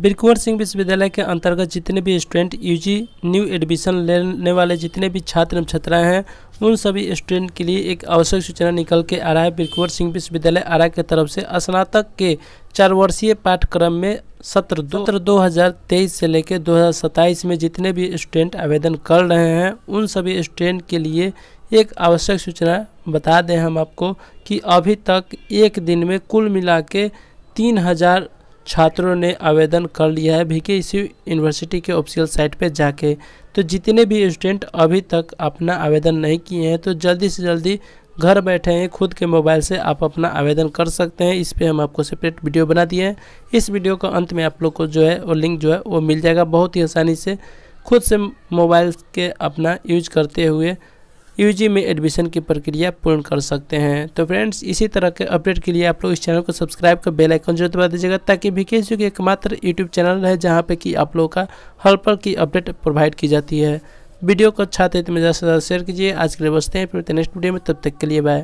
बिरकुवर सिंह विश्वविद्यालय के अंतर्गत जितने भी स्टूडेंट यूजी न्यू एडमिशन लेने वाले जितने भी छात्र एवं छात्राएं हैं उन सभी स्टूडेंट के लिए एक आवश्यक सूचना निकल के आ रहा है बिरकुवर सिंह विश्वविद्यालय आरा की तरफ से स्नातक के चार वर्षीय पाठ्यक्रम में सत्र दो सत्र तेईस से लेकर 2027 में जितने भी स्टूडेंट आवेदन कर रहे हैं उन सभी स्टूडेंट के लिए एक आवश्यक सूचना बता दें हम आपको कि अभी तक एक दिन में कुल मिला के तीन हज़ार छात्रों ने आवेदन कर लिया है भी के इसी यूनिवर्सिटी के ऑफिशियल साइट पे जाके तो जितने भी स्टूडेंट अभी तक अपना आवेदन नहीं किए हैं तो जल्दी से जल्दी घर बैठे हैं खुद के मोबाइल से आप अपना आवेदन कर सकते हैं इस पर हम आपको सेपरेट वीडियो बना दिए हैं इस वीडियो का अंत में आप लोग को जो है वो लिंक जो है वो मिल जाएगा बहुत ही आसानी से खुद से मोबाइल के अपना यूज करते हुए यूजी में एडमिशन की प्रक्रिया पूर्ण कर सकते हैं तो फ्रेंड्स इसी तरह के अपडेट के लिए आप लोग इस चैनल को सब्सक्राइब कर बेल आइकन जरूर दबा दीजिएगा ताकि वैकेंसी की एकमात्र यूट्यूब चैनल है जहाँ पे कि आप लोगों का हर पल की अपडेट प्रोवाइड की जाती है वीडियो को अच्छा तो मैं ज़्यादा से ज़्यादा शेयर कीजिए आज के लिए बचते हैं फिर नेक्स्ट वीडियो में तब तक के लिए बाय